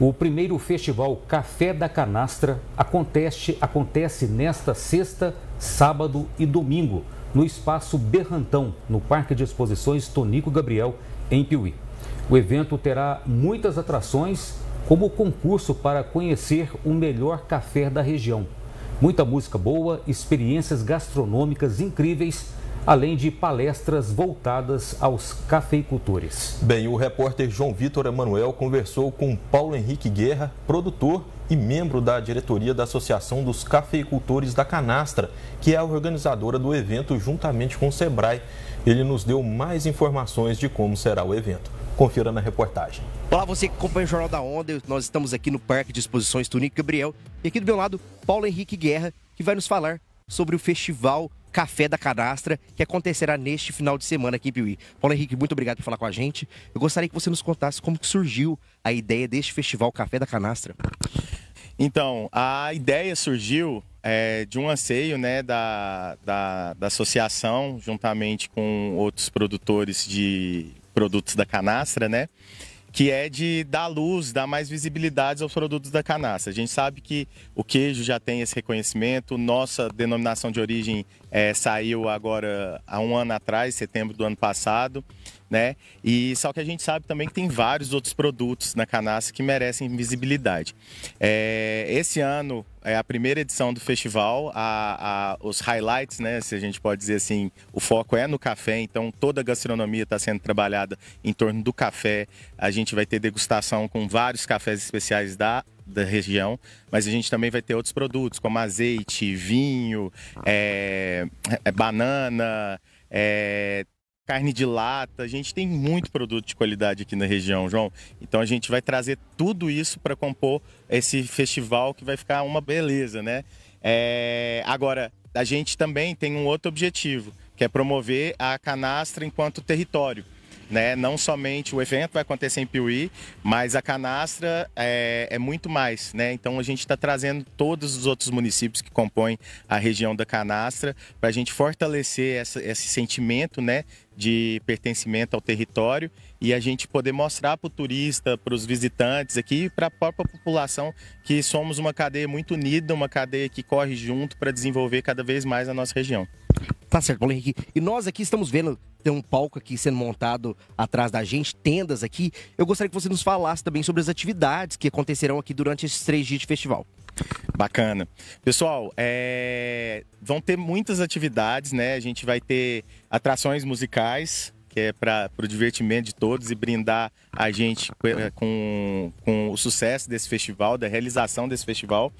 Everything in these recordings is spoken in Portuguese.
O primeiro festival Café da Canastra acontece, acontece nesta sexta, sábado e domingo, no espaço Berrantão, no Parque de Exposições Tonico Gabriel, em Piuí. O evento terá muitas atrações, como o concurso para conhecer o melhor café da região. Muita música boa, experiências gastronômicas incríveis além de palestras voltadas aos cafeicultores. Bem, o repórter João Vitor Emanuel conversou com Paulo Henrique Guerra, produtor e membro da diretoria da Associação dos Cafeicultores da Canastra, que é a organizadora do evento juntamente com o Sebrae. Ele nos deu mais informações de como será o evento. Confira na reportagem. Olá, você que acompanha o Jornal da Onda. Nós estamos aqui no Parque de Exposições Tunico Gabriel. E aqui do meu lado, Paulo Henrique Guerra, que vai nos falar sobre o Festival Café da Cadastra, que acontecerá neste final de semana aqui em Piuí. Paulo Henrique, muito obrigado por falar com a gente. Eu gostaria que você nos contasse como surgiu a ideia deste festival Café da Canastra. Então, a ideia surgiu é, de um anseio né, da, da, da associação, juntamente com outros produtores de produtos da canastra, né? que é de dar luz, dar mais visibilidade aos produtos da canastra. A gente sabe que o queijo já tem esse reconhecimento, nossa denominação de origem é, saiu agora há um ano atrás, setembro do ano passado, né? E só que a gente sabe também que tem vários outros produtos na canaça que merecem visibilidade. É, esse ano é a primeira edição do festival, a, a, os highlights, né? Se a gente pode dizer assim, o foco é no café, então toda a gastronomia está sendo trabalhada em torno do café. A gente vai ter degustação com vários cafés especiais da da região, mas a gente também vai ter outros produtos, como azeite, vinho, é, é, banana, é, carne de lata. A gente tem muito produto de qualidade aqui na região, João. Então a gente vai trazer tudo isso para compor esse festival que vai ficar uma beleza, né? É, agora, a gente também tem um outro objetivo, que é promover a canastra enquanto território. Né? Não somente o evento vai acontecer em Piuí, mas a canastra é, é muito mais, né? Então a gente está trazendo todos os outros municípios que compõem a região da canastra para a gente fortalecer essa, esse sentimento, né? de pertencimento ao território e a gente poder mostrar para o turista, para os visitantes aqui, para a própria população que somos uma cadeia muito unida, uma cadeia que corre junto para desenvolver cada vez mais a nossa região. Tá certo, Paulo Henrique. E nós aqui estamos vendo, tem um palco aqui sendo montado atrás da gente, tendas aqui. Eu gostaria que você nos falasse também sobre as atividades que acontecerão aqui durante esses três dias de festival. Bacana. Pessoal, é... vão ter muitas atividades, né? A gente vai ter atrações musicais, que é para o divertimento de todos e brindar a gente eh, com, com o sucesso desse festival, da realização desse festival.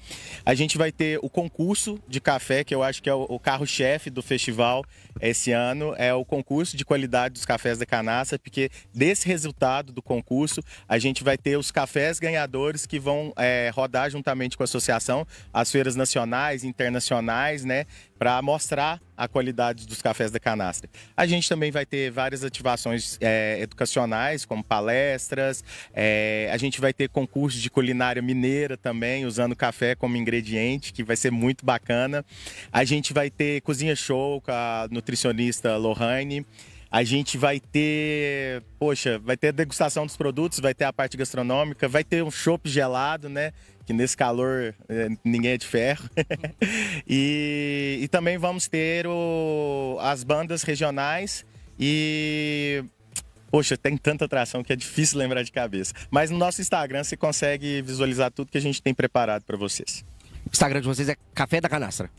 A gente vai ter o concurso de café, que eu acho que é o carro-chefe do festival esse ano, é o concurso de qualidade dos cafés da Canaça, porque desse resultado do concurso, a gente vai ter os cafés ganhadores que vão é, rodar juntamente com a associação, as feiras nacionais, internacionais, né? para mostrar a qualidade dos cafés da canastra. A gente também vai ter várias ativações é, educacionais, como palestras, é, a gente vai ter concurso de culinária mineira também, usando café como ingrediente, que vai ser muito bacana. A gente vai ter cozinha show com a nutricionista Lohane. A gente vai ter, poxa, vai ter a degustação dos produtos, vai ter a parte gastronômica, vai ter um chopp gelado, né? que nesse calor é, ninguém é de ferro. e, e, também vamos ter o, as bandas regionais e. Poxa, tem tanta atração que é difícil lembrar de cabeça. Mas no nosso Instagram você consegue visualizar tudo que a gente tem preparado para vocês. O Instagram de vocês é Café da Canastra.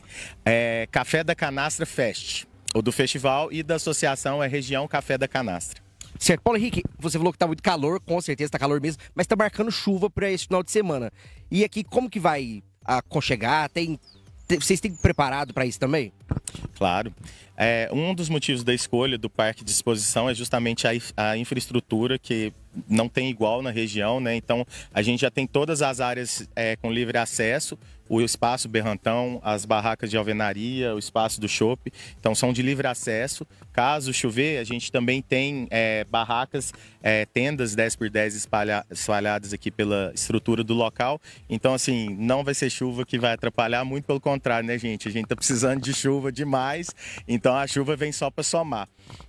É Café da Canastra Fest. O do festival e da associação é Região Café da Canastra. Certo. Paulo Henrique, você falou que tá muito calor, com certeza tá calor mesmo, mas tá marcando chuva para esse final de semana. E aqui, como que vai aconchegar? Tem, tem vocês têm preparado para isso também? Claro. É, um dos motivos da escolha do parque de exposição é justamente a, a infraestrutura que não tem igual na região, né? Então a gente já tem todas as áreas é, com livre acesso, o espaço Berrantão, as barracas de alvenaria, o espaço do chope. então são de livre acesso. Caso chover, a gente também tem é, barracas, é, tendas 10 por 10 espalha, espalhadas aqui pela estrutura do local. Então assim, não vai ser chuva que vai atrapalhar, muito pelo contrário, né, gente? A gente tá precisando de chuva demais demais. Então a chuva vem só para somar.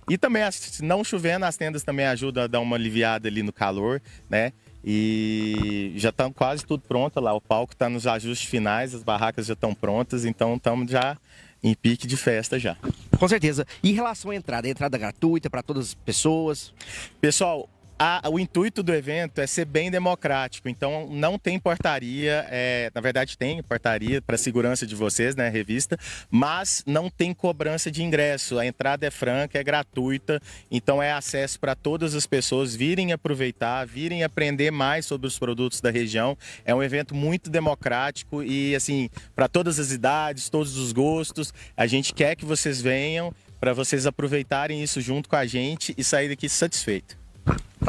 E também, não chovendo, as tendas também ajudam a dar uma aliviada ali no calor, né? E já está quase tudo pronto lá. O palco está nos ajustes finais, as barracas já estão prontas, então estamos já em pique de festa já. Com certeza. E em relação à entrada, entrada gratuita para todas as pessoas? Pessoal, a, o intuito do evento é ser bem democrático, então não tem portaria, é, na verdade tem portaria para segurança de vocês, né, revista, mas não tem cobrança de ingresso, a entrada é franca, é gratuita, então é acesso para todas as pessoas virem aproveitar, virem aprender mais sobre os produtos da região, é um evento muito democrático e assim, para todas as idades, todos os gostos, a gente quer que vocês venham para vocês aproveitarem isso junto com a gente e sair daqui satisfeito.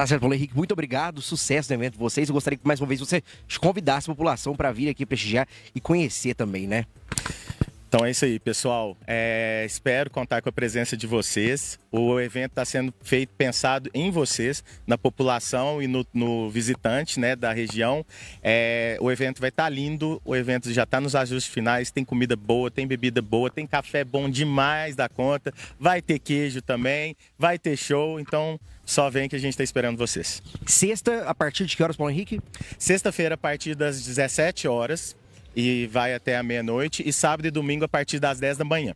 Tá certo, Paulo Henrique, muito obrigado, sucesso no evento de vocês. Eu gostaria que mais uma vez você convidasse a população para vir aqui prestigiar e conhecer também, né? Então é isso aí, pessoal. É, espero contar com a presença de vocês. O evento está sendo feito pensado em vocês, na população e no, no visitante né, da região. É, o evento vai estar tá lindo, o evento já está nos ajustes finais, tem comida boa, tem bebida boa, tem café bom demais da conta, vai ter queijo também, vai ter show, então só vem que a gente está esperando vocês. Sexta, a partir de que horas, Paulo Henrique? Sexta-feira, a partir das 17 horas, e vai até a meia-noite e sábado e domingo a partir das 10 da manhã.